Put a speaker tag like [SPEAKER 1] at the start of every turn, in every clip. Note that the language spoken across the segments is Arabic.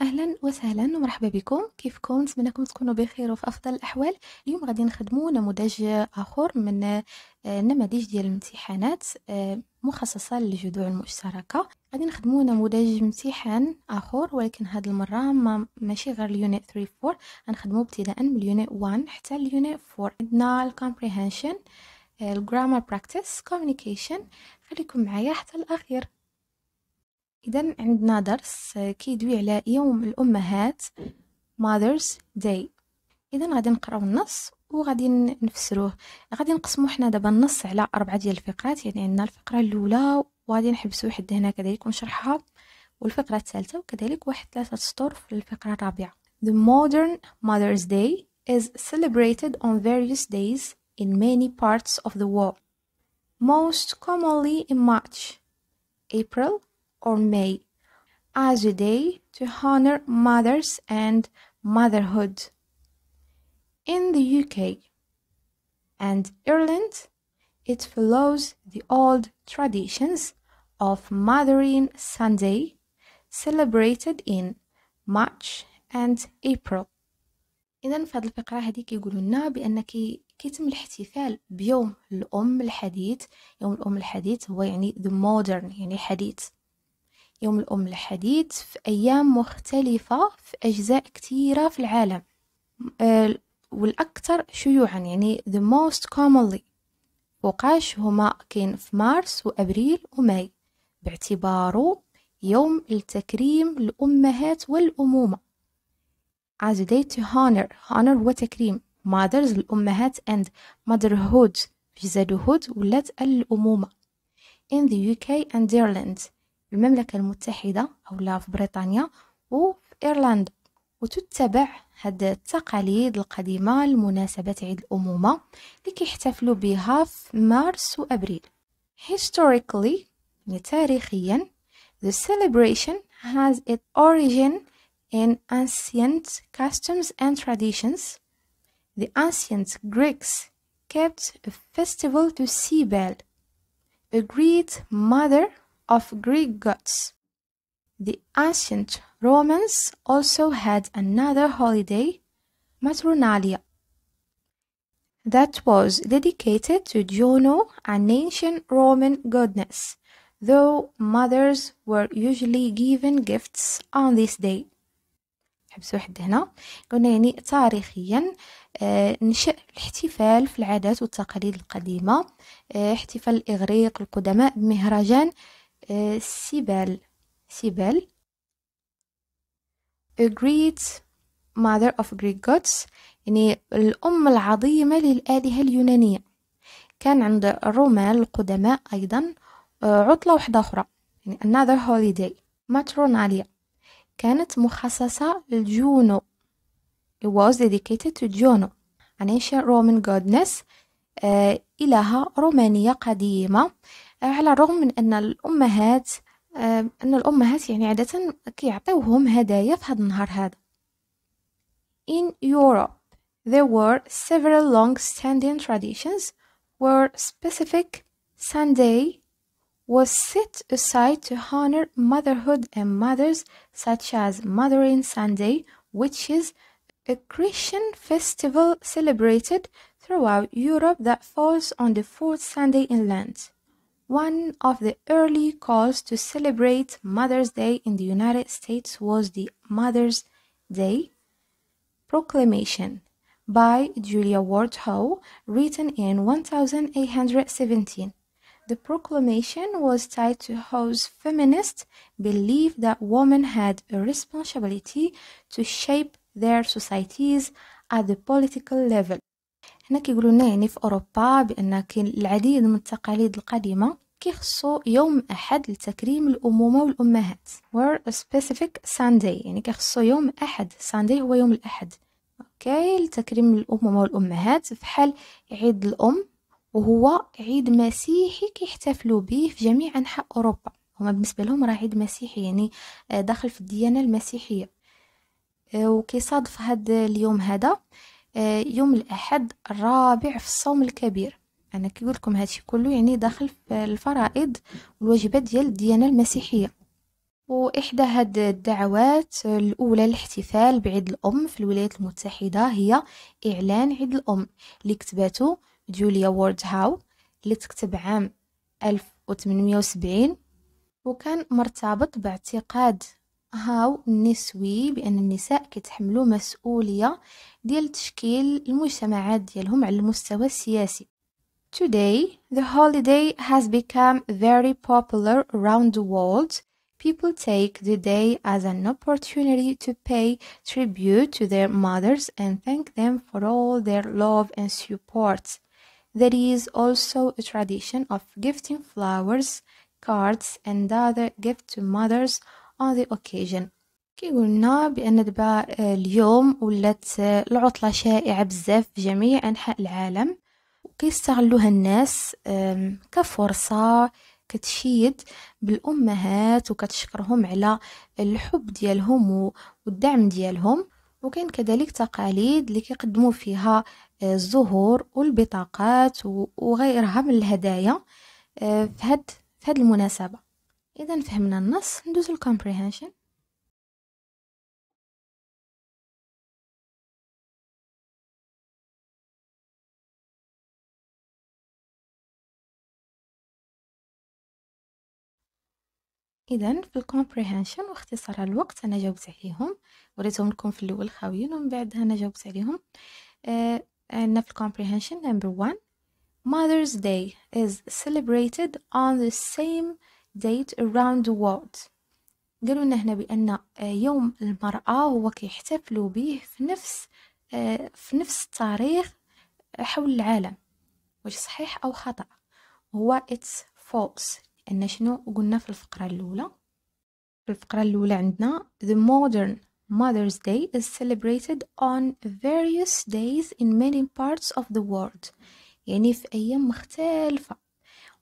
[SPEAKER 1] اهلا وسهلا ومرحبا بكم كيفكم نتمنىكم تكونوا بخير وفي افضل الاحوال اليوم غادي نخدموا نموذج اخر من النماذج آه، ديال الامتحانات آه، مخصصه للجذوع المشتركه غادي نخدموا نموذج امتحان اخر ولكن هاد المره ما ماشي غير اليونت 3 4 غنخدموا ابتداء من اليونت 1 حتى اليونت 4 عندنا الكومبريهنشن آه، الجرامر براكتس كوميونيكيشن خليكم معايا حتى الاخير إذا عندنا درس كيدوي على يوم الأمهات Mother's Day إذا غادي نقراو النص وغادي نفسروه غادي نقسمو حنا دابا النص على أربعة ديال الفقرات يعني عندنا الفقرة الأولى وغادي نحبسو حد هنا كذلك ونشرحها والفقرة الثالثة وكذلك واحد ثلاثة سطور في الفقرة الرابعة The modern Mother's Day is celebrated on various days in many parts of the world most commonly in March April or May as a day to honor mothers and motherhood. In the UK and Ireland, it follows the old traditions of Mothering Sunday, celebrated in March and April. إذا في هذه الفقرة هذه كيقولوا لنا بأن كي كيتم الاحتفال بيوم الأم الحديث يوم الأم الحديث هو يعني the modern يعني الحديث يوم الأم الحديث في أيام مختلفة في أجزاء كثيرة في العالم آه، والأكثر شيوعا يعني the most commonly وقاش هما كاين في مارس وأبريل وماي باعتباره يوم التكريم للأمهات والأمومة as a day to honor honor تكريم mothers الأمهات and motherhood جزادهود ولات الأمومة in the UK and Ireland المملكة المتحدة أو في بريطانيا وفي إيرلندا وتتبع هاد التقاليد القديمة لمناسبة عيد الأمومة اللي كيحتفلوا بها في مارس وأبريل Historically يعني تاريخيا the celebration has its origin in ancient customs and traditions the ancient Greeks kept a festival to Cybele a great mother of Greek gods. The ancient Romans also had another holiday, Matronalia, that was dedicated to Juno, an ancient Roman goddess, though mothers were usually given gifts on this day. حبس واحد هنا قلنا يعني تاريخيا نشأ الاحتفال في العادات والتقاليد القديمة احتفال الإغريق القدماء بمهرجان آه، سيبل سيبل A great mother of Greek gods يعني الأم العظيمة للآلهة اليونانية كان عند الرومان القدماء أيضا آه، عطلة واحدة أخرى يعني another holiday ماتروناليا كانت مخصصة لجونو It was dedicated to Juno an ancient Roman goddess آه، إلهة رومانية قديمة على الرغم من ان الامهات ان الامهات يعني عاده كيعطيوهم هدايا في هذا النهار هذا in europe there were several long-standing traditions where specific sunday was set aside to honor motherhood and mothers, such as Mothering Sunday, which is a Christian festival celebrated throughout Europe that falls on the fourth Sunday in Lent. One of the early calls to celebrate Mother's Day in the United States was the Mother's Day Proclamation by Julia Ward Howe, written in 1817. The proclamation was tied to Howe's feminist belief that women had a responsibility to shape their societies at the political level. هنا كيقولوا لنا يعني في اوروبا بان كاين العديد من التقاليد القديمه كيخصو يوم احد لتكريم الامومه والامهات وير سبيسيفيك ساندي يعني كيخصو يوم احد ساندي هو يوم الاحد اوكي لتكريم الامومه والامهات فحال عيد الام وهو عيد مسيحي كيحتفلوا به في جميع انحاء اوروبا هما بالنسبه لهم راه عيد مسيحي يعني آه، داخل في الديانه المسيحيه آه، وكيصادف هذا اليوم هذا آه، يوم الأحد الرابع في الصوم الكبير أنا كيقول لكم هادشي كله يعني داخل في الفرائض والواجبات ديال الديانة المسيحية وإحدى هاد الدعوات آه، الأولى للاحتفال بعيد الأم في الولايات المتحدة هي إعلان عيد الأم اللي كتباتو جوليا وورد هاو اللي تكتب عام 1870 وكان مرتبط باعتقاد هاو النسوي بأن النساء كيتحملوا ديال تشكيل المجتمعات ديالهم على المستوى السياسي. Today, the holiday has become very popular around the world. People take the day as an opportunity to pay tribute to their mothers and thank them for all their love and support. There is also a tradition of gifting flowers, cards, and other gifts to mothers on the occasion كي قلنا بأن دبا آه، اليوم ولات آه، العطلة شائعة بزاف في جميع أنحاء العالم وكيستغلوها الناس كفرصة كتشيد بالأمهات وكتشكرهم على الحب ديالهم والدعم ديالهم وكاين كذلك تقاليد اللي كيقدموا فيها آه، الزهور والبطاقات وغيرها من الهدايا في هذه المناسبه اذا فهمنا النص ندوز الكومبريهنشن اذا في الكومبريهنشن واختصار الوقت انا جاوبت عليهم وريتهم لكم في الاول خاويين ومن بعد انا جاوبت عليهم آه عندنا في الكومبريهنشن نمبر 1 Mother's Day is celebrated on the same date around the world قالوا لنا هنا بأن آه، يوم المرأة هو كيحتفلوا به في نفس آه، في نفس التاريخ حول العالم واش صحيح أو خطأ هو اتس فولس لأن شنو قلنا في الفقرة الأولى في الفقرة الأولى عندنا the modern Mother's Day is celebrated on various days in many parts of the world يعني في أيام مختلفة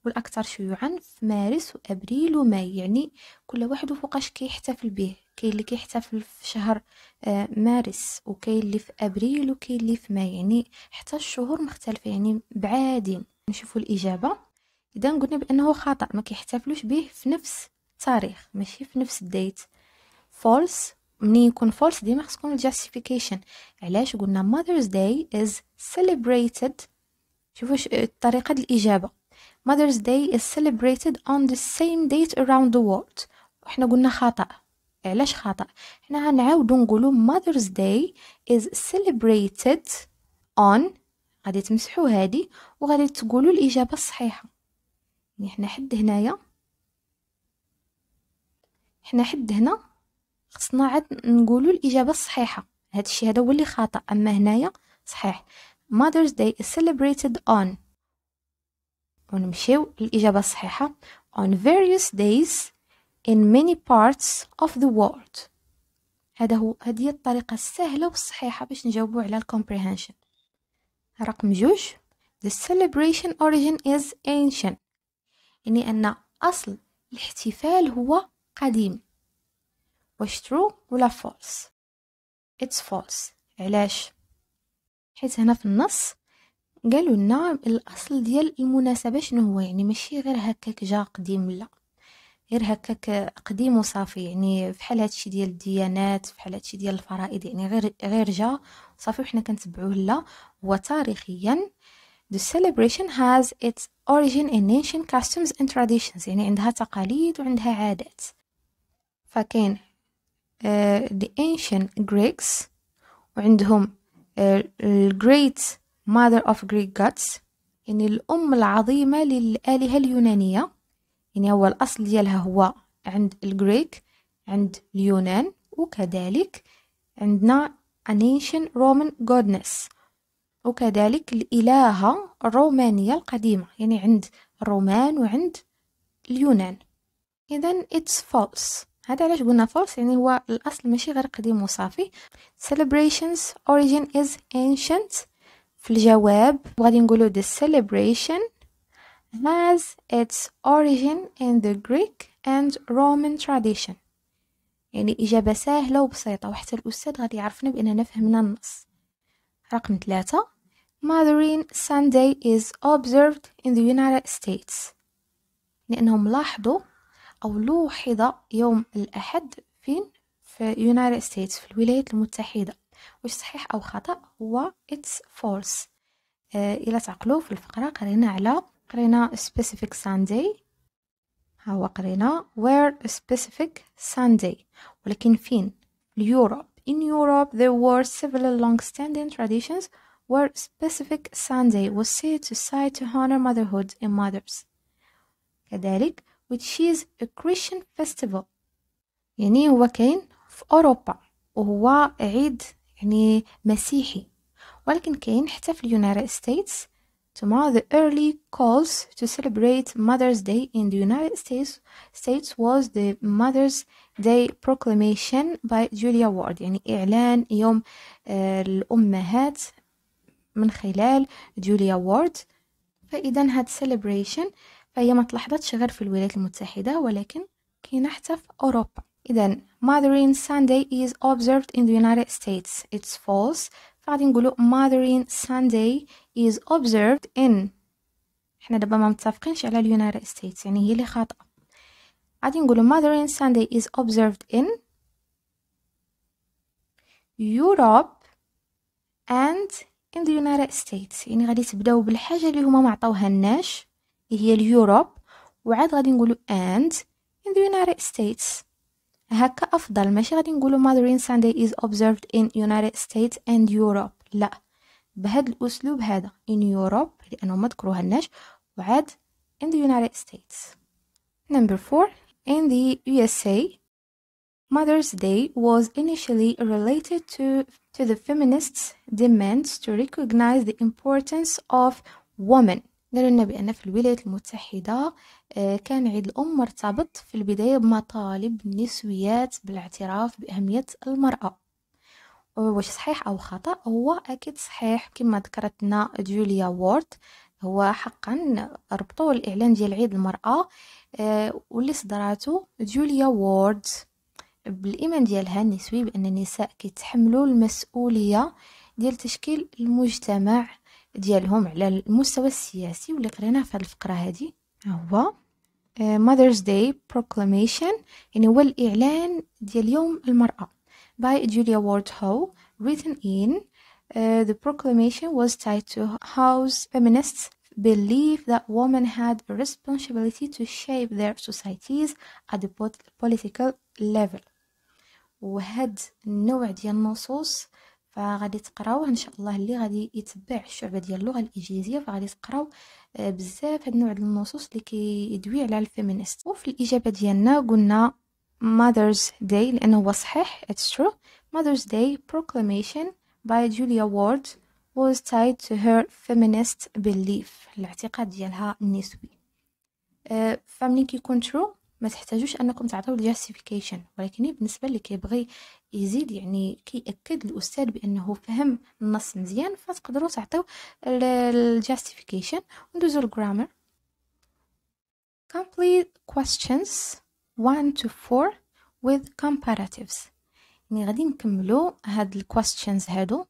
[SPEAKER 1] والأكثر شيوعا في مارس وأبريل وماي يعني كل واحد وفوقاش كيحتفل به كاين اللي كيحتفل في شهر آه، مارس وكاين اللي في أبريل وكاين اللي في ماي يعني حتى الشهور مختلفة يعني بعادين نشوفوا الإجابة إذا قلنا بأنه خطأ ما كيحتفلوش به في نفس التاريخ ماشي في نفس الديت فولس من يكون فولس ديما خصكم الجاستيفيكيشن علاش قلنا ماذرز داي از سيليبريتد شوفوا الطريقه آه، الإجابة Mother's Day is celebrated on the same date around the world وحنا قلنا خطأ إيه، علاش خطأ حنا هنعود نقولو Mother's Day is celebrated on غادي تمسحو هادي وغادي تقولو الإجابة الصحيحة يعني حنا حد هنايا حنا حد هنا خصنا عاد نقولو الإجابة الصحيحة هادشي هذا هو اللي خطأ أما هنايا صحيح Mother's Day is celebrated on ونمشيو الإجابة الصحيحة on various days in many parts of the world هذا هو هذه الطريقة السهلة والصحيحة باش نجاوبو على الكومبريهنشن رقم جوج the celebration origin is ancient يعني أن أصل الاحتفال هو قديم واش true ولا فولس it's false علاش حيت هنا في النص قالوا لنا الاصل ديال المناسبه شنو هو يعني ماشي غير هكاك جا قديم لا غير هكاك قديم وصافي يعني فحال هادشي ديال الديانات فحال هادشي ديال الفرائض يعني غير غير جا صافي وحنا كنتبعوه لا هو تاريخيا The celebration has its origin in ancient customs and traditions يعني عندها تقاليد وعندها عادات فكاين uh, the ancient Greeks وعندهم uh, great mother of Greek gods يعني الأم العظيمة للآلهة اليونانية يعني هو الأصل ديالها هو عند الجريك عند اليونان وكذلك عندنا an ancient Roman goddess وكذلك الإلهة الرومانية القديمة يعني عند الرومان وعند اليونان إذا it's false هذا علاش قلنا false يعني هو الأصل ماشي غير قديم وصافي celebrations origin is ancient في الجواب وغادي نقولوا the celebration has its origin in the Greek and Roman tradition يعني إجابة سهلة وبسيطة وحتى الأستاذ غادي يعرفنا بأننا فهمنا النص رقم ثلاثة Mothering Sunday is observed in the United States لأنهم لاحظوا أو لوحظ يوم الأحد فين في United States في الولايات المتحدة واش صحيح او خطا هو اتس فولس الى تعقلوا في الفقره قرينا على قرينا specific Sunday ها هو قرينا where specific Sunday ولكن فين Europe in Europe there were several long-standing traditions where specific Sunday was said to aside to honor motherhood and mothers كذلك which is a Christian festival يعني هو كاين في أوروبا وهو عيد يعني مسيحي ولكن كاين حتى في اليونايتد ستيتس تما ذا ايرلي كولز تو celebrate Mother's داي ان ذا يونايتد ستيتس ستيتس واز ذا Mother's داي بروكليميشن باي جوليا وورد يعني إعلان يوم آه، الأمهات من خلال جوليا وورد فإذا هاد celebration فهي ما تلاحظتش غير في الولايات المتحدة ولكن كاينة حتى في أوروبا إذا Mothering Sunday is observed in the United States. It's false. فغادي نقولوا Mothering Sunday is observed in حنا دابا ما متفقينش على United States. يعني هي اللي خاطئه غادي نقولوا Mothering Sunday is observed in Europe and in the United States يعني غادي تبداو بالحاجة اللي هما ما عطاوها لناش هي اليوروب وعاد غادي نقولوا and in the United States هكا افضل ماشي غادي نقولوا مادرين سانداي از observed in United States and Europe لا بهذا الاسلوب هذا in Europe لانه ما ذكروهالناش وعاد in the United States number 4 in the USA Mother's Day was initially related to, to the feminists' demands to recognize the importance of women قالوا لنا بأن في الولايات المتحدة آه، كان عيد الأم مرتبط في البداية بمطالب النسويات بالاعتراف بأهمية المرأة واش صحيح أو خطأ هو أكيد صحيح كما ذكرت لنا جوليا وورد هو حقا ربطوا الإعلان ديال عيد المرأة آه، واللي صدراتو جوليا وورد بالإيمان ديالها النسوي بأن النساء كيتحملوا المسؤولية ديال تشكيل المجتمع ديالهم على المستوى السياسي واللي قريناه في الفقره هذه هو Mother's Day Proclamation يعني هو الإعلان ديال يوم المرأة by Julia Ward Howe written in uh, the proclamation was tied to house feminists believe that women had a responsibility to shape their societies at the political level وهاد النوع ديال النصوص فغادي تقراو ان شاء الله اللي غادي يتبع الشعبه ديال اللغه الانجليزيه فغادي تقراو آه، بزاف هاد النوع ديال النصوص اللي كيدوي على الفيمينست وفي الاجابه ديالنا قلنا Mother's Day لانه هو صحيح it's true Mother's Day proclamation by Julia Ward was tied to her feminist belief الاعتقاد ديالها النسوي آه، فملي كيكون true ما تحتاجوش انكم تعطيو الجاستيفيكيشن ولكن بالنسبه اللي كيبغي يزيد يعني كيأكد الاستاذ بانه فهم النص مزيان فتقدروا تعطيو الجاستيفيكيشن وندوزو الجرامر complete questions 1 to 4 with comparatives يعني غادي نكملوا هاد الكويستشنز هادو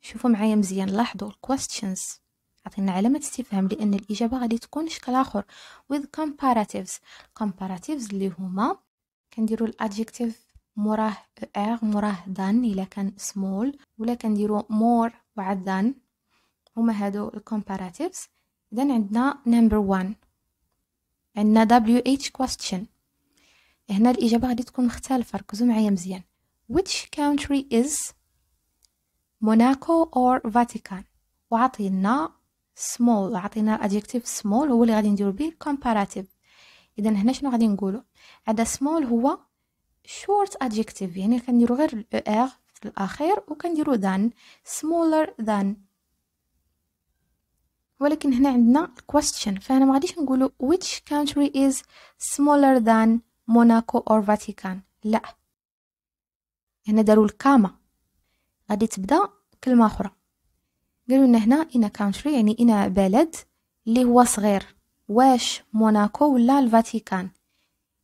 [SPEAKER 1] شوفوا معايا مزيان لاحظوا الكويستشنز عطينا علامة استفهام لأن الإجابة غادي تكون شكل آخر with comparatives comparatives اللي هما كنديرو الأدجيكتيف موراه ار er، موراه دان إلا كان small ولا كنديرو more بعد دان هما هادو الكومباراتيفز إذن عندنا نمبر وان عندنا WH question هنا الإجابة غادي تكون مختلفة ركزو معايا مزيان which country is Monaco or Vatican وعطينا small عطينا adjective small هو اللي غادي نديرو بيه comparative اذا هنا شنو غادي نقولو هذا small هو short adjective يعني كنديرو غير ار في الاخير وكنديرو than smaller than ولكن هنا عندنا question فانا ما غاديش نقولو which country is smaller than Monaco or Vatican لا هنا يعني دارو الكاما غادي تبدا كلمه اخرى قالوا لنا هنا إنا كونتري يعني إنا بلد اللي هو صغير واش موناكو ولا الفاتيكان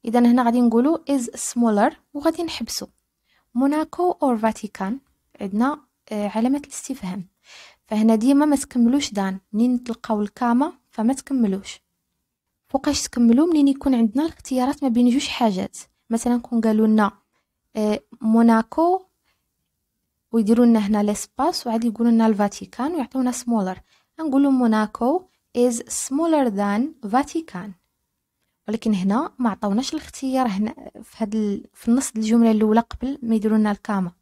[SPEAKER 1] إذا هنا غادي نقولوا is smaller وغادي نحبسو موناكو أو فاتيكان عندنا آه، علامة الاستفهام فهنا ديما ما تكملوش دان منين تلقاو الكاما فما تكملوش فوقاش تكملو منين يكون عندنا الاختيارات ما بين جوج حاجات مثلا كون قالوا لنا آه، موناكو ويديروا لنا هنا ليسباس وعاد يقولوا لنا الفاتيكان ويعطيونا سمولر نقولوا موناكو is smaller than فاتيكان ولكن هنا ما عطاوناش الاختيار هنا في هاد ال... في النص الجمله الاولى قبل ما يديروا لنا الكاما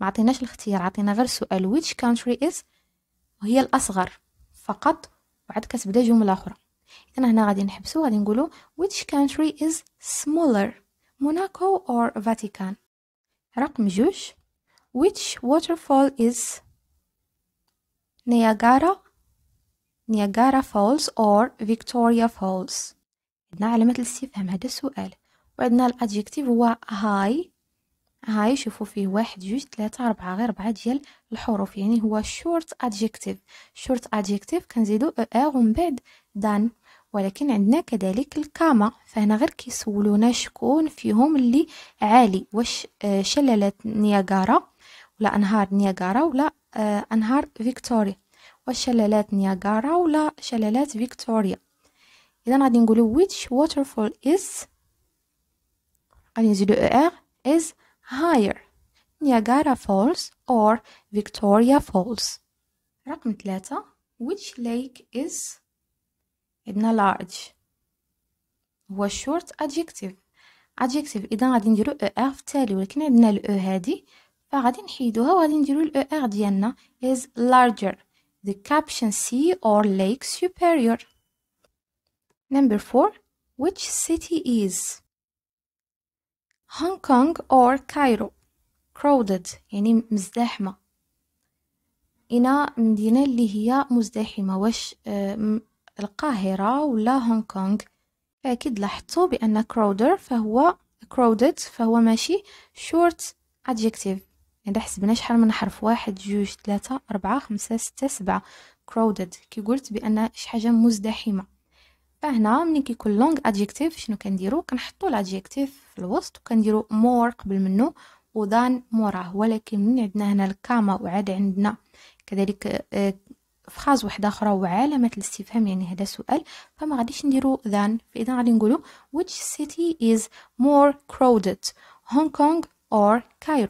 [SPEAKER 1] ما عطيناش الاختيار عطينا غير سؤال which country is وهي الاصغر فقط وعاد كتبدا جمله اخرى اذا هنا غادي نحبسو غادي نقولو which country is smaller موناكو or فاتيكان رقم جوج Which waterfall is Niagara, Niagara Falls or Victoria Falls عندنا علامة الاستفهام هذا السؤال وعندنا الادجكتيف هو هاي هاي شوفوا فيه واحد جوج ثلاثة أربعة غير أربعة ديال الحروف يعني هو short adjective short adjective كنزيدو er ومن بعد دان ولكن عندنا كذلك الكاما فهنا غير كيسولونا شكون فيهم اللي عالي واش آه، شلالات نياغارا ولا أنهار نياغارا ولا آه، أنهار فيكتوريا وشلالات نياغارا ولا شلالات فيكتوريا إذا غادي نقولو which waterfall is غادي نزيدو er is higher نياغارا فولز or فيكتوريا فولز رقم ثلاثة which lake is عندنا large هو short adjective adjective إذا غادي نديرو er في التالي ولكن عندنا ال e هادي فغادي نحيدوها وغادي نديرو الاو ER ديالنا is larger the caption sea or lake superior number 4 which city is Hong Kong or Cairo crowded يعني مزدحمة هنا مدينة اللي هي مزدحمة واش القاهرة ولا هونغ كونغ فأكيد لاحظتوا بأن crowder فهو crowded فهو ماشي short adjective يعني حسبنا شحال من حرف واحد جوج ثلاثة أربعة خمسة ستة سبعة crowded كي قلت بأن شي حاجة مزدحمة فهنا ملي كيكون long adjective شنو كنديرو كنحطو الادجيكتيف في الوسط وكنديرو more قبل منه وذان موراه ولكن من عندنا هنا الكاما وعاد عندنا كذلك آه، فراز واحدة أخرى وعلامة الاستفهام يعني هذا سؤال فما غاديش نديرو ذان فإذا غادي نقولو which city is more crowded Hong Kong or Cairo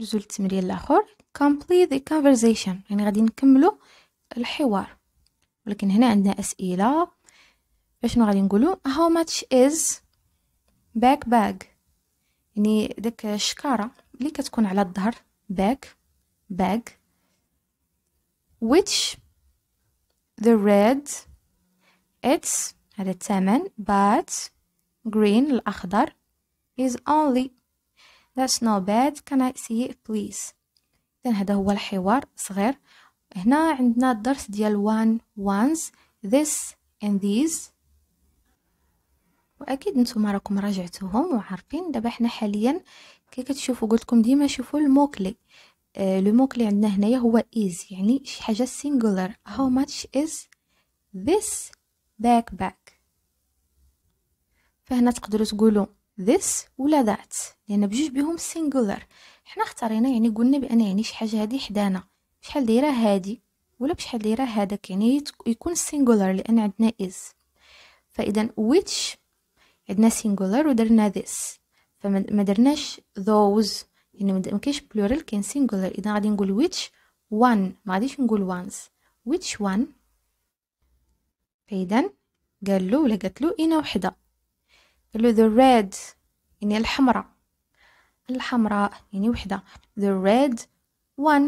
[SPEAKER 1] ندوزو للتمرين الاخر complete the conversation يعني غادي نكملو الحوار ولكن هنا عندنا اسئله اشنو غادي نقولو how much is back bag يعني داك الشكاره اللي كتكون على الظهر back bag which the red it's هذا الثمن but green الأخضر is only That's not bad. Can I see it please? إذن هذا هو الحوار صغير هنا عندنا الدرس ديال one ones this and these واكيد نتوما راكم راجعتوهم وعارفين دابا حنا حاليا كي كتشوفوا قلت لكم ديما شوفوا الموكلي آه لو موكلي عندنا هنايا هو is يعني شي حاجه singular how much is this backpack فهنا تقدروا تقولوا this ولا that لأن بجوج بهم singular حنا اختارينا يعني قلنا بأن يعني شي حاجة هادي حدانا شحال دايرة هادي ولا بشحال دايرة هاداك يعني يكون singular لأن عندنا is فإذا which عندنا singular ودرنا this فما درناش those يعني ما كاينش plural كاين singular إذا غادي نقول which one ما غاديش نقول ones which one فإذا قال له ولا قالت له إنا وحده قالو the red يعني الحمراء الحمراء يعني وحدة the red one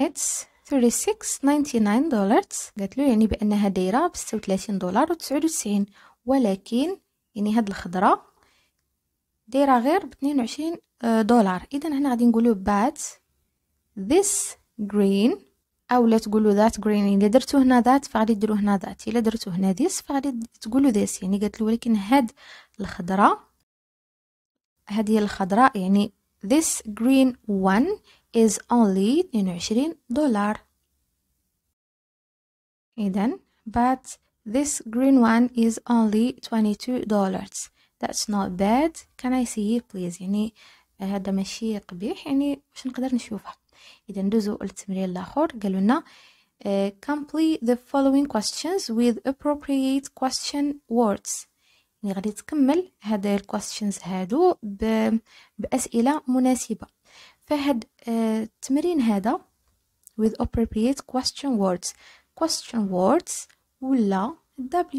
[SPEAKER 1] it's 36.99 دولار قالت له يعني بانها دايره ب 36 دولار و99 ولكن يعني هاد الخضره دايره غير ب 22 آه، دولار اذا هنا غادي نقولوا بات this green او لا تقولوا ذات جريني الا درتو هنا ذات فغادي ديرو هنا ذات الا درتو هنا ذيس فغادي تقولوا ذيس يعني قالت له ولكن هاد الخضراء هذه الخضراء يعني this green one is only 22 دولار إذن but this green one is only 22 dollars that's not bad can I see it please يعني هذا ماشي قبيح يعني واش نقدر نشوفها اذا ندوزو للتمرين الاخر قالوا لنا آه، complete the following questions with appropriate question words يعني غادي تكمل هاد الكويستشنز هادو باسئله مناسبه فهاد آه، التمرين هذا with appropriate question words question words ولا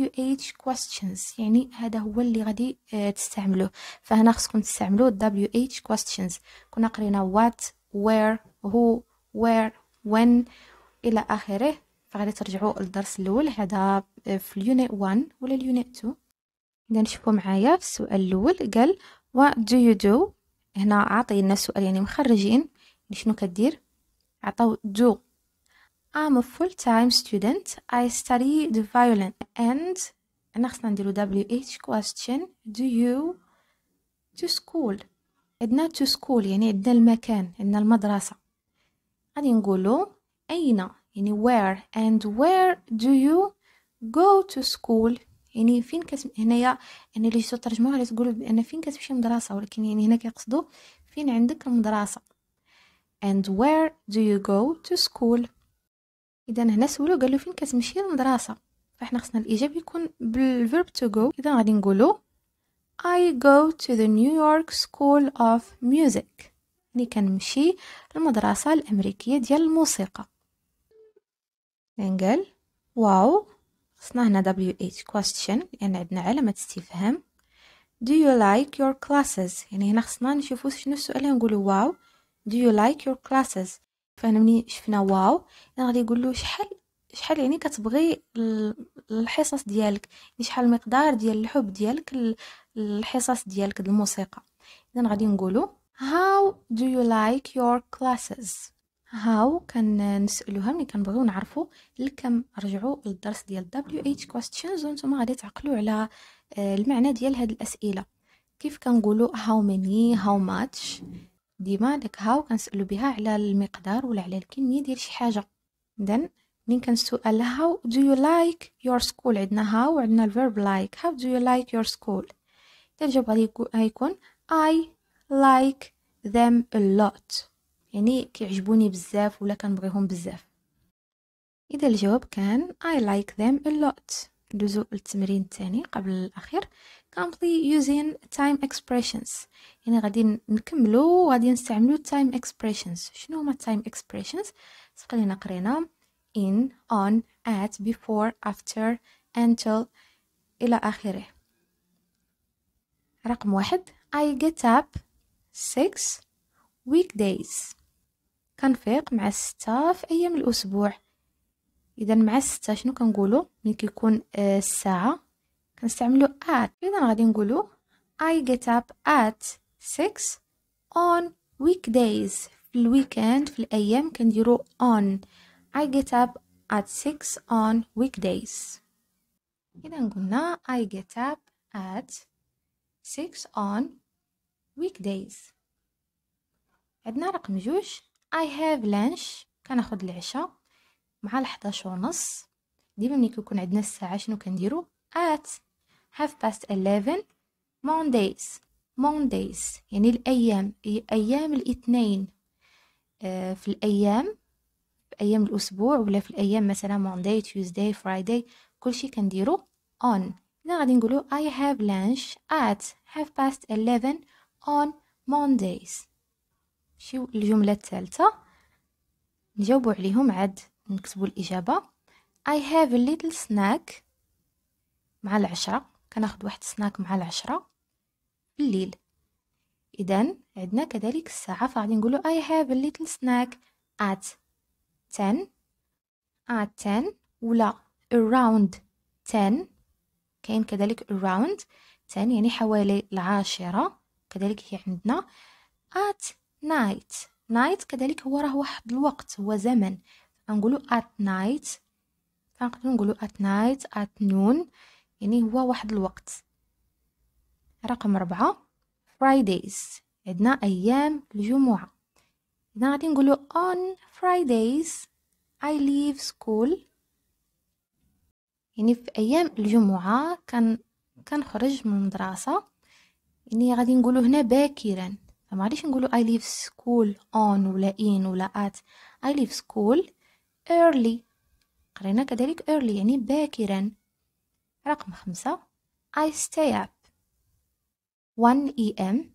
[SPEAKER 1] WH questions يعني هذا هو اللي غادي آه، تستعملوه فهنا خصكم تستعملوا WH questions كنا قرينا what where who where when الى اخره فغادي ترجعوا للدرس الاول هذا في اليونيت 1 ولا اليونيت 2 اذا نشوفوا معايا في السؤال الاول قال what do you do هنا عطينا سؤال يعني مخرجين شنو كدير عطاو do I'm a full-time student I study the violin and انا خصنا نديرو WH question do you to school عندنا تو سكول يعني عندنا المكان عندنا المدرسة غادي نقولو أين يعني where and where do you go to school يعني فين كتم هنايا يعني اللي جيتو ترجموها على تقولو بان فين كتمشي المدرسه ولكن يعني هنا كيقصدوا فين عندك المدرسه and where do you go to school اذا هنا سولو قالو فين كتمشي المدرسه فاحنا خصنا الاجابه يكون بالفيرب تو جو اذا غادي نقولو I go to the New York School of Music يعني كنمشي للمدرسة الأمريكية ديال الموسيقى نقل واو خصنا هنا WH question لأن عندنا علامة استفهام Do you like your classes يعني هنا خصنا نشوفو شنو السؤال اللي نقولو واو Do you like your classes فهنا مني شفنا واو يعني غادي يقولو شحال شحال يعني كتبغي الحصص ديالك يعني شحال المقدار ديال الحب ديالك الحصص ديالك الموسيقى اذا غادي نقولوا how do you like your classes هاو كنسالوها ملي كنبغيو نعرفوا الكم رجعوا للدرس ديال WH كويستشنز وانتم غادي تعقلوا على آه، المعنى ديال هاد الاسئله كيف كنقولوا هاو ماني هاو ماتش ديما داك هاو كنسالو بها على المقدار ولا على الكميه ديال شي حاجه اذا ملي كنسال هاو دو يو لايك يور سكول عندنا هاو وعندنا الفيرب like هاو دو يو لايك يور سكول الجواب غادي يكون I like them a lot يعني كيعجبوني بزاف ولا كنبغيهم بزاف إذا الجواب كان I like them a lot دوزو التمرين الثاني قبل الأخير complete using time expressions يعني غادي نكملو وغادي نستعملو time expressions شنو هما time expressions سبق قرينا in on at before after until إلى آخره رقم واحد I get up six weekdays كنفيق مع ستة في أيام الأسبوع إذا مع ستة شنو كنقولو من كيكون آه، الساعة كنستعملو at إذا غادي نقولو I get up at six on weekdays في الويكند في الأيام كنديرو on I get up at six on weekdays إذا قلنا I get up at six on weekdays عندنا رقم جوج I have lunch كناخد العشاء مع الحداش ونص ديما ملي كيكون عندنا الساعة شنو كنديرو at half past eleven Mondays Mondays يعني الأيام أيام الاثنين آه، في الأيام في أيام الأسبوع ولا في الأيام مثلا Monday Tuesday Friday كلشي كنديرو on هنا غادي نقولو I have lunch at half past eleven on Mondays شو الجملة الثالثة نجاوبو عليهم عاد نكتبو الإجابة I have a little snack مع العشرة كناخد واحد سناك مع العشرة بالليل إذا عندنا كذلك الساعة فغادي نقولو I have a little snack at 10 at 10 ولا around 10 كاين كذلك around تاني يعني حوالي العاشرة كذلك هي عندنا at night night كذلك هو راه واحد الوقت هو زمن فنقولو at night فنقدرو نقولو at night at noon يعني هو واحد الوقت رقم أربعة Fridays عندنا أيام الجمعة هنا غادي نقولو on Fridays I leave school يعني في ايام الجمعه كان كنخرج من المدرسه يعني غادي نقولوا هنا باكرا ما غاديش نقولوا I leave school on ولا in ولا at I leave school early قرينا كذلك early يعني باكرا رقم خمسة I stay up 1 am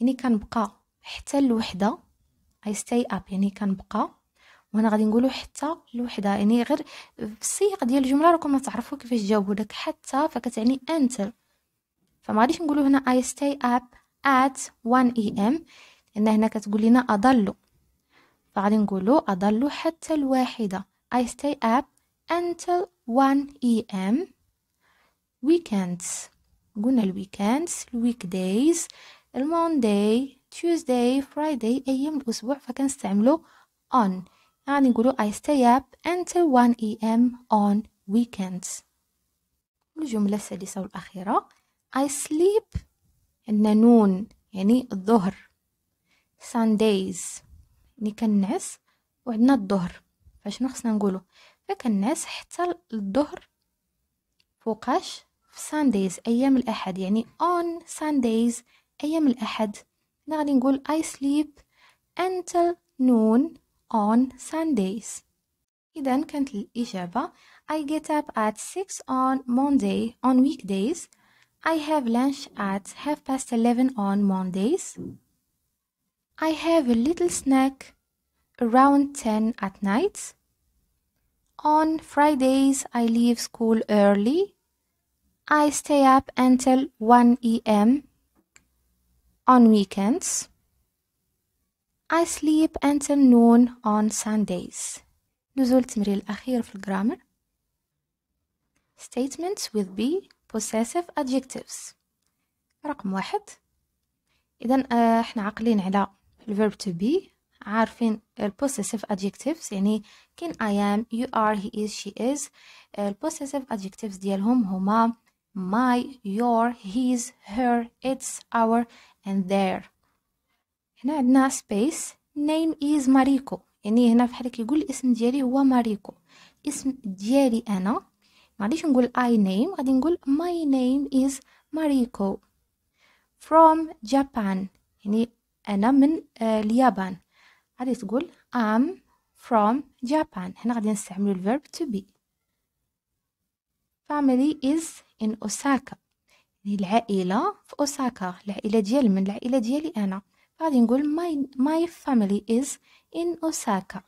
[SPEAKER 1] يعني كنبقى حتى الوحدة I stay up يعني كنبقى وهنا غادي نقولوا حتى الوحده يعني غير في السياق ديال الجمله راكم تعرفوا كيفاش جاوبوا داك حتى فكتعني انتر فما غاديش نقولوا هنا I stay up at 1 ام لان هنا كتقول لنا اضل فغادي نقولوا اضل حتى الواحده I stay up until 1 ام weekends قلنا الويكندز الويك دايز المونداي تيوزداي فرايداي ايام الاسبوع فكنستعملو on يعني نقولو I stay up until 1 a.m. on weekends الجملة السادسة والأخيرة I sleep عندنا نون يعني الظهر Sundays يعني كنعس وعندنا الظهر فشنو خصنا نقولو فكنعس حتى الظهر فوقاش في Sundays أيام الأحد يعني on Sundays أيام الأحد هنا غادي نقول I sleep until noon on Sundays. إذا كانت الإجابة I get up at 6 on Monday on weekdays. I have lunch at half past 11 on Mondays. I have a little snack around 10 at night. On Fridays, I leave school early. I stay up until 1 a.m. on weekends. I sleep until noon on Sundays نزول التمرين الأخير في الجرامر statements with be possessive adjectives رقم واحد إذا احنا عقلين على الverb to be عارفين possessive adjectives يعني can I am you are he is she is possessive adjectives ديالهم هما my your his her its our and their هنا عندنا سبيس نيم از ماريكو يعني هنا فحال كيقول الاسم ديالي هو ماريكو الاسم ديالي أنا غاديش نقول I name غادي نقول my name is ماريكو from Japan يعني أنا من آه، اليابان غادي تقول I'm from Japan هنا غادي نستعملو الفيرب to be family is in Osaka يعني العائلة في أوساكا العائلة ديال من العائلة ديالي أنا غادي نقول my, my family is in Osaka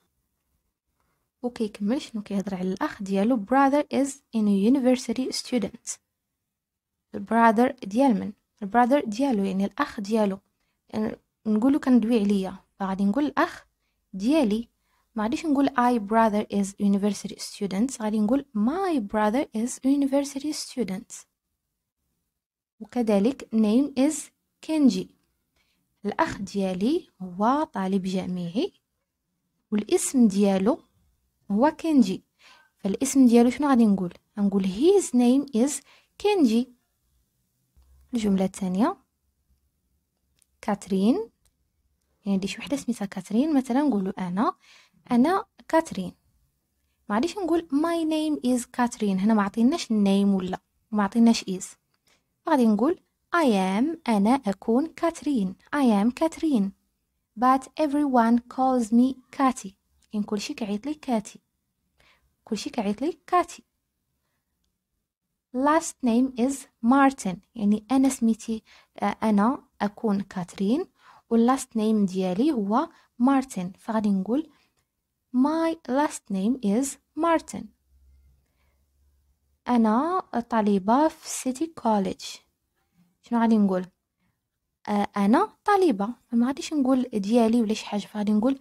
[SPEAKER 1] وكيكمل شنو كيهضر على الاخ ديالو brother is in a university student البرادر ديال من البرادر ديالو يعني الاخ ديالو يعني نقولو كندوي عليا فغادي نقول الاخ ديالي ما غاديش نقول I brother is university student غادي نقول my brother is university student وكذلك name is Kenji الأخ ديالي هو طالب جامعي والاسم ديالو هو كنجي فالاسم ديالو شنو غادي نقول نقول his name is كنجي الجملة الثانية كاترين يعني عندي شي وحده سميتها كاترين مثلا نقولوا انا انا كاترين ما غاديش نقول my name is كاترين هنا ما عطيناش النيم ولا ما عطيناش is غادي نقول I am أنا أكون كاترين I am كاترين but everyone calls me كاتي إن كل شيء كعيط لي كاتي كل شيء كعيط لي كاتي last name is Martin يعني أنا سميتي آه، أنا أكون كاترين واللاست name ديالي هو مارتن فغادي نقول my last name is Martin أنا طالبة في سيتي كوليدج شنو غادي نقول آه انا طالبه فما غاديش نقول ديالي ولا شي حاجه فغادي نقول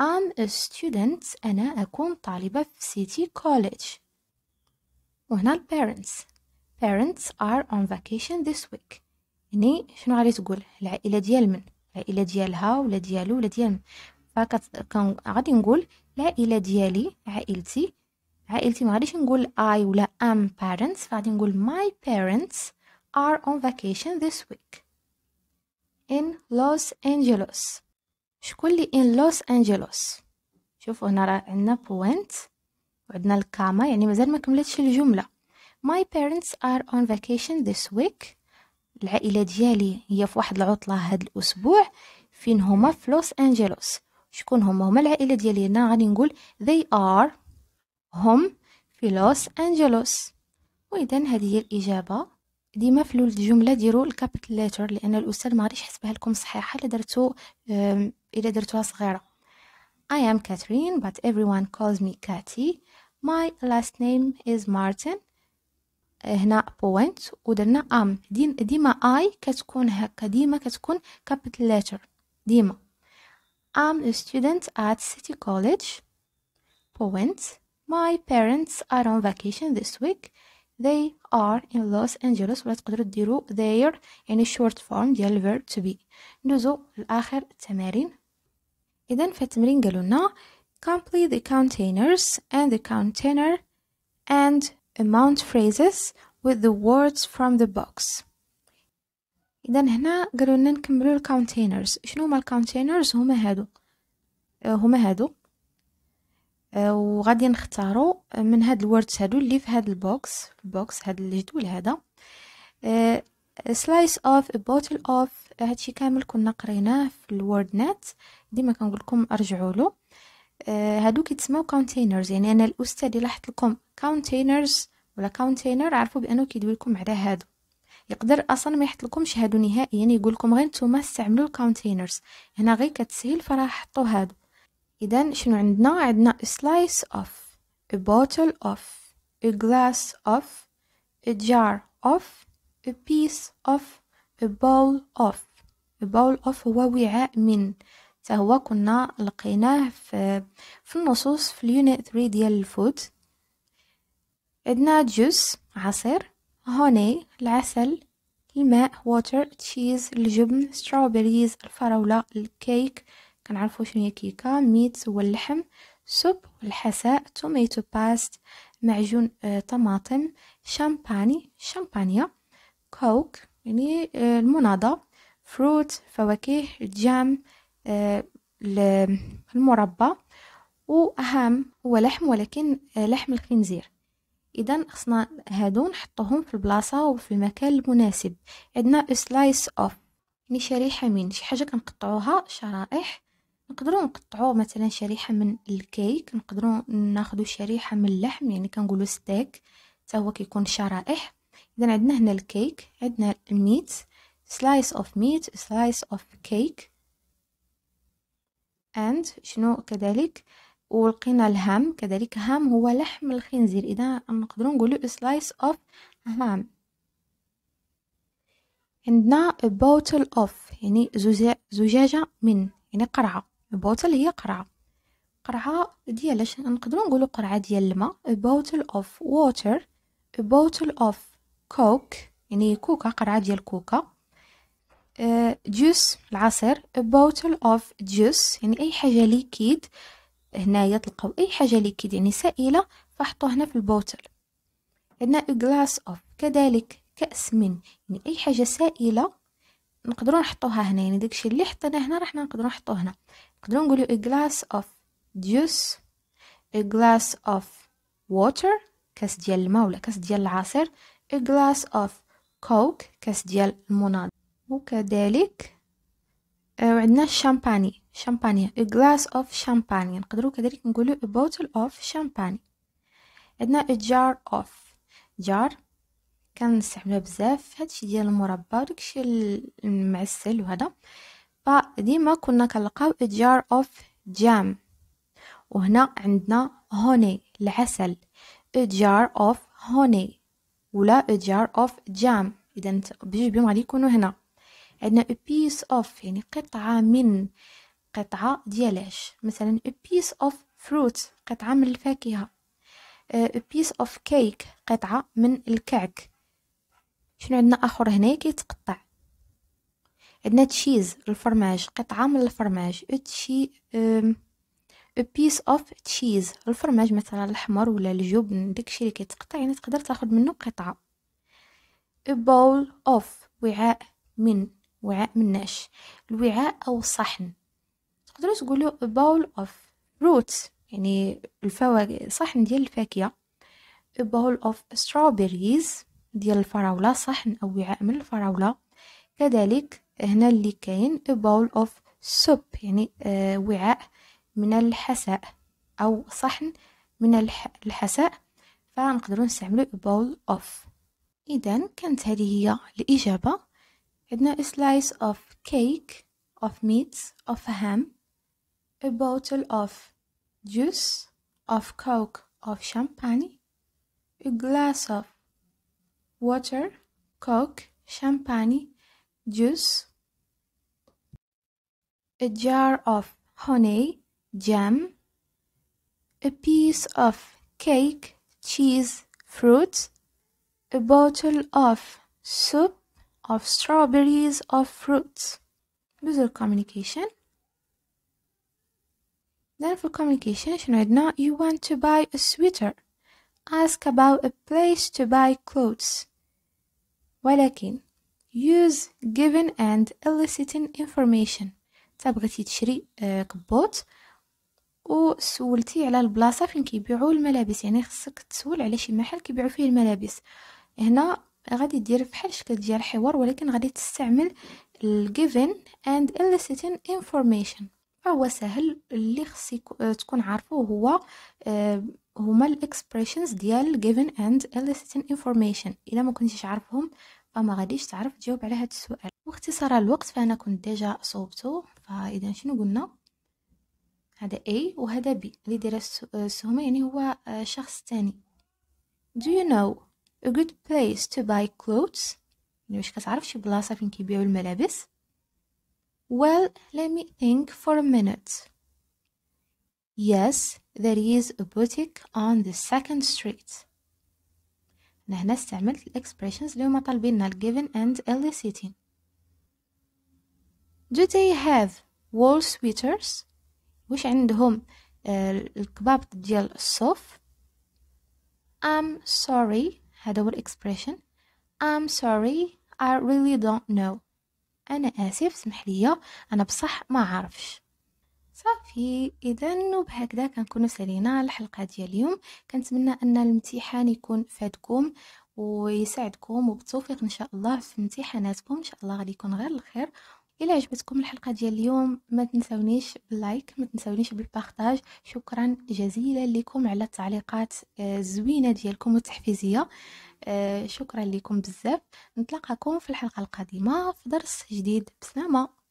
[SPEAKER 1] I'm a student انا اكون طالبه في سيتي كوليدج وهنا البيرنتس parents parents are on vacation this week يعني شنو غادي تقول العائله ديال من العائله ديالها ولا ديالو ولا ديال من كان غادي نقول العائله ديالي عائلتي عائلتي ما غاديش نقول اي ولا ام parents غادي نقول my parents are on vacation this week in Los Angeles شكون لي in Los Angeles شوفوا هنا راه عندنا point وعندنا الكاما يعني مازال ما كملتش الجملة my parents are on vacation this week العائلة ديالي هي في واحد العطلة هاد الأسبوع فين هما في لوس أنجلوس شكون هما هما العائلة ديالي هنا غادي نقول they are هم في لوس أنجلوس وإذا هذه هي الإجابة ديما في الجمله ديروا الكابيتال ليتر لان الاستاذ ما غاديش يحسبها لكم صحيحه الا درتو الا درتوها صغيره I am Catherine but everyone calls me Cathy my last name is Martin هنا بوينت ودرنا ام دي ديما اي كتكون هكا ديما كتكون كابيتال ليتر ديما I'm a student at City College point my parents are on vacation this week they are in لوس انجلوس ولا تقدروا ديروا their يعني short form ديال الverb to be ندوزو لاخر التمارين اذا في التمرين قالوا لنا complete the containers and the container and amount phrases with the words from the box اذا هنا قالوا لنا نكملوا الكونتينرز شنو هما الكونتينرز هما هادو هما هادو آه، وغادي نختارو آه، من هاد الورد هادو اللي في هاد البوكس البوكس هاد الجدول هذا سلايس اوف بوتل اوف هادشي كامل كنا قريناه في الورد نت ديما كنقول لكم ارجعوا له هادو كيتسموا كونتينرز يعني انا الاستاذ اللي لاحظت لكم كونتينرز ولا كونتينر عرفوا بانه كيدوي لكم على هادو يقدر اصلا ما يحط لكمش هادو نهائيا يعني يقول لكم غير نتوما استعملوا الكونتينرز هنا غير كتسهل فراح حطوا هادو إذا شنو عندنا عندنا a slice of a bottle of a glass of a jar of a piece of a bowl of a bowl of هو وعاء من تهو كنا لقيناه في في النصوص في اليونيت 3 ديال الفود عندنا جوس عصير هوني العسل الماء water تشيز الجبن strawberries الفراولة الكيك كنعرفوا شنو هي كيكه ميت هو اللحم سوب الحساء توميتو باست معجون آه، طماطم شامباني شامبانيا كوك يعني آه، المناضه فروت فواكه الجام آه، المربى واهم هو لحم ولكن لحم الخنزير اذا خصنا هادو نحطوهم في البلاصه وفي المكان المناسب عندنا سلايس اوف يعني شريحه من شي حاجه كنقطعوها شرائح نقدروا نقطعوا مثلا شريحه من الكيك نقدروا ناخذوا شريحه من اللحم يعني كنقولوا ستيك حتى هو كيكون شرائح اذا عندنا هنا الكيك عندنا الميت سلايس اوف ميت سلايس اوف كيك اند شنو كذلك ولقينا الهام كذلك هام هو لحم الخنزير اذا نقدروا نقولوا سلايس اوف هام عندنا بوتل اوف يعني زجاجه من يعني قرعه بوتل هي قرعه قرعه ديال اش نقدروا نقولوا قرعه ديال الماء بوتل اوف ووتر بوتل اوف كوك يعني كوكا قرعه ديال كوكا جوس آه، العصير بوتل اوف جوس يعني اي حاجه ليكيد هنايا تلقاو اي حاجه ليكيد يعني سائله فحطوا هنا في البوتل عندنا جلاس اوف كذلك كاس من يعني اي حاجه سائله نقدروا نحطوها هنا يعني داكشي اللي حطيناه هنا راح نقدروا نحطوه هنا نقدروا نقولوا a glass of juice a glass of water كاس ديال الماء ولا كاس ديال العصير a glass of coke كاس ديال المناض وكذلك وعندنا الشامباني شامبانيا a glass of champagne نقدروا كذلك نقولوا a bottle of champagne عندنا a jar of جار كنستعملوها بزاف هادشي ديال المربى داكشي المعسل وهذا فديما كنا كنلقاو جار اوف جام jam وهنا عندنا هوني العسل a جار اوف هوني ولا a جار اوف جام اذا بجوج بهم غادي يكونوا هنا عندنا a بيس اوف يعني قطعه من قطعه ديال مثلا a بيس اوف فروت قطعه من الفاكهه آه، a بيس اوف كيك قطعه من الكعك شنو عندنا اخر هنا كيتقطع عندنا تشيز الفرماج قطعة من الفرماج تشي a piece of cheese الفرماج مثلا الحمر ولا الجبن داكشي اللي كيتقطع يعني تقدر تاخد منه قطعة a bowl of وعاء من وعاء مناش الوعاء او صحن تقدروا تقولوا a bowl of روت يعني الفواكه صحن ديال الفاكهه a bowl of strawberries ديال الفراوله صحن او وعاء من الفراوله كذلك هنا اللي كاين a bowl of soup يعني آه وعاء من الحساء أو صحن من الحساء فنقدروا نستعملوا a bowl of إذا كانت هذه هي الإجابة عندنا a slice of cake of meat of ham a bottle of juice of coke of champagne a glass of water coke champagne juice a jar of honey, jam, a piece of cake, cheese, fruits, a bottle of soup of strawberries or fruits. User communication. Then for communication, right now you want to buy a sweater. Ask about a place to buy clothes. ولكن use given and eliciting information. بغيتي تشري آه، كبوت وسولتي على البلاصه فين كيبيعوا الملابس يعني خصك تسول على شي محل كيبيعوا فيه الملابس هنا غادي دير بحال شكل ديال الحوار ولكن غادي تستعمل given and اليسيتين information فهو سهل اللي خصك آه، تكون عارفه هو آه، هما الاكسبريشنز ديال given and eliciting information الا ما كنتيش عارفهم فما غاديش تعرف تجاوب على هذا السؤال واختصار الوقت فانا كنت ديجا صوبته فاذا شنو قلنا هذا A وهذا B اللي دايره السهم يعني هو آه، شخص ثاني Do you know a good place to buy clothes يعني واش كتعرف شي بلاصه فين كيبيعوا الملابس Well let me think for a minute Yes there is a boutique on the second street أنا هنا استعملت الإكسبريشنز اللي هما طالبينها ال given and eliciting do they have wool sweaters وش عندهم الكباب ديال الصوف I'm sorry هذا هو الإكسبريشن I'm sorry I really don't know أنا آسف سمح لي أنا بصح ما عارفش صافي اذا وبهكذا كنكونوا سالينا الحلقه ديال اليوم كنتمنى ان الامتحان يكون فادكم ويساعدكم وبالتوفيق ان شاء الله في امتحاناتكم ان شاء الله غادي يكون غير الخير الى عجبتكم الحلقه ديال اليوم ما تنساونيش باللايك ما تنساونيش بالبارطاج شكرا جزيلا لكم على التعليقات آه، الزوينه ديالكم والتحفيزيه آه، شكرا لكم بزاف نتلاقاكم في الحلقه القادمه في درس جديد بسلامه